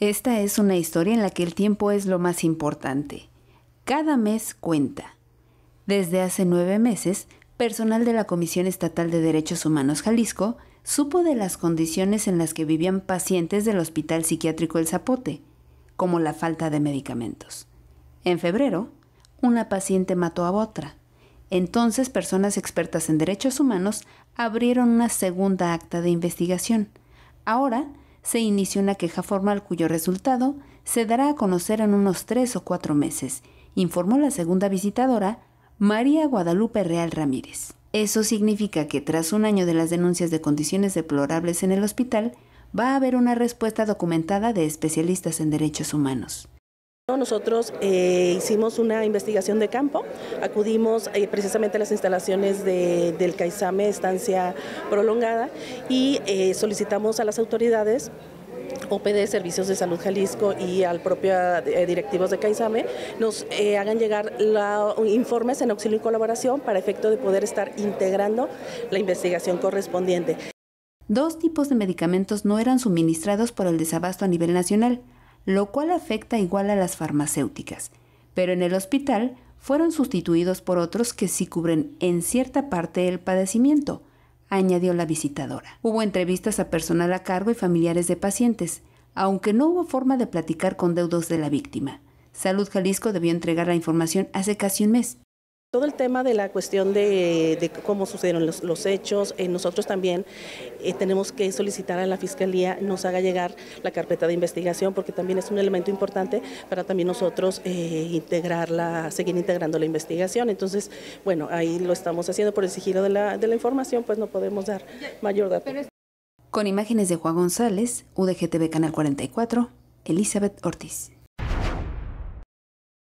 Esta es una historia en la que el tiempo es lo más importante. Cada mes cuenta. Desde hace nueve meses, personal de la Comisión Estatal de Derechos Humanos Jalisco supo de las condiciones en las que vivían pacientes del Hospital Psiquiátrico El Zapote, como la falta de medicamentos. En febrero, una paciente mató a otra. Entonces, personas expertas en derechos humanos abrieron una segunda acta de investigación. Ahora, se inició una queja formal cuyo resultado se dará a conocer en unos tres o cuatro meses, informó la segunda visitadora, María Guadalupe Real Ramírez. Eso significa que tras un año de las denuncias de condiciones deplorables en el hospital, va a haber una respuesta documentada de especialistas en derechos humanos. Nosotros eh, hicimos una investigación de campo, acudimos eh, precisamente a las instalaciones del CAISAME, estancia prolongada, y eh, solicitamos a las autoridades OPD, Servicios de Salud Jalisco y al propio directivos de CAISAME, nos hagan llegar informes en auxilio y colaboración para efecto de poder estar integrando la investigación correspondiente. Dos tipos de medicamentos no eran suministrados por el desabasto a nivel nacional lo cual afecta igual a las farmacéuticas, pero en el hospital fueron sustituidos por otros que sí cubren en cierta parte el padecimiento, añadió la visitadora. Hubo entrevistas a personal a cargo y familiares de pacientes, aunque no hubo forma de platicar con deudos de la víctima. Salud Jalisco debió entregar la información hace casi un mes. Todo el tema de la cuestión de, cómo sucedieron los, hechos, eh, nosotros también eh, tenemos que solicitar a la Fiscalía nos haga llegar la carpeta de investigación porque también es un elemento importante para también nosotros eh, integrarla, seguir integrando la investigación. Entonces, bueno, ahí lo estamos haciendo por el sigilo de la, de la información, pues no podemos dar mayor dato. Con imágenes de Juan González, UDGTV Canal 44, Elizabeth Ortiz.